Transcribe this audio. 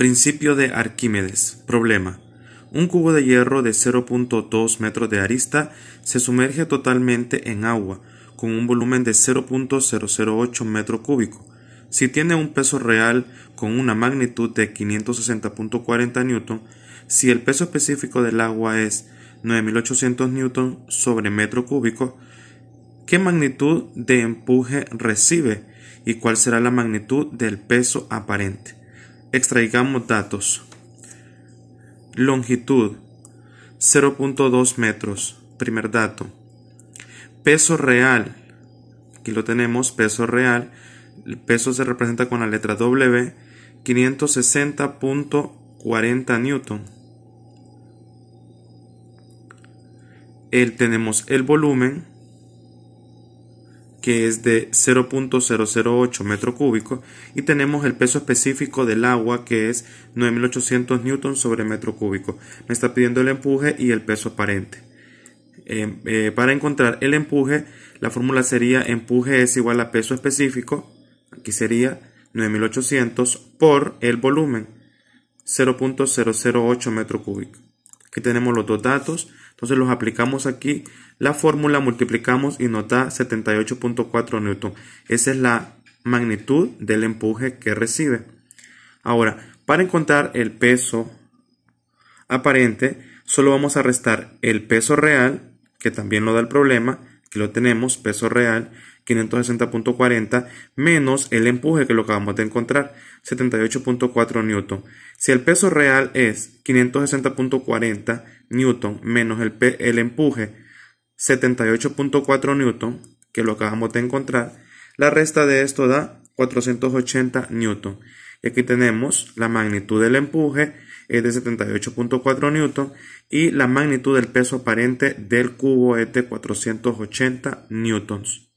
Principio de Arquímedes. Problema. Un cubo de hierro de 0.2 metros de arista se sumerge totalmente en agua, con un volumen de 0.008 metro cúbico. Si tiene un peso real con una magnitud de 560.40 N, si el peso específico del agua es 9800 N sobre metro cúbico, ¿qué magnitud de empuje recibe y cuál será la magnitud del peso aparente? Extraigamos datos. Longitud 0.2 metros, primer dato. Peso real, aquí lo tenemos, peso real. El peso se representa con la letra W, 560.40 newton. El, tenemos el volumen, que es de 0.008 metro cúbico y tenemos el peso específico del agua que es 9800 newtons sobre metro cúbico. Me está pidiendo el empuje y el peso aparente. Eh, eh, para encontrar el empuje, la fórmula sería empuje es igual a peso específico, aquí sería 9800 por el volumen 0.008 metro cúbico. Aquí tenemos los dos datos. Entonces los aplicamos aquí. La fórmula multiplicamos y nos da 78.4 newton. Esa es la magnitud del empuje que recibe. Ahora, para encontrar el peso aparente, solo vamos a restar el peso real, que también lo da el problema, que lo tenemos, peso real, 560.40 menos el empuje que lo acabamos de encontrar, 78.4 Newton. Si el peso real es 560.40 Newton menos el, el empuje 78.4 Newton, que lo acabamos de encontrar, la resta de esto da 480 Newton. Y aquí tenemos la magnitud del empuje es de 78.4 Newton y la magnitud del peso aparente del cubo es de 480 newtons.